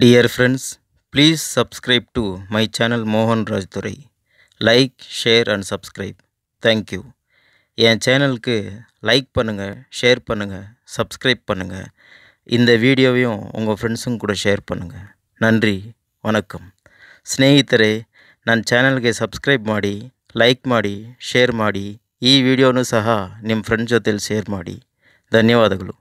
dear friends please subscribe to my channel மோகன் Rajdurai like share and subscribe thank you என் சேனலுக்கு like பண்ணுங்கள் share பண்ணுங்கள் சப்ஸ்கிரைப் பண்ணுங்கள் இந்த வீடியோவையும் உங்கள் ஃப்ரெண்ட்ஸுங்க கூட ஷேர் பண்ணுங்கள் நன்றி வணக்கம் ಸ್ನೇಹಿತರೆ நான் ಚಾನಲ್ಗೆ ಸಬ್ಸ್ಕ್ರೈಬ್ ಮಾಡಿ லைக் ಮಾಡಿ ஷேர் மாடி ಈ ವಿಡಿಯೋನೂ ಸಹ ನಿಮ್ಮ ಫ್ರೆಂಡ್ ಜೊತೇಲಿ ಶೇರ್ ಮಾಡಿ ಧನ್ಯವಾದಗಳು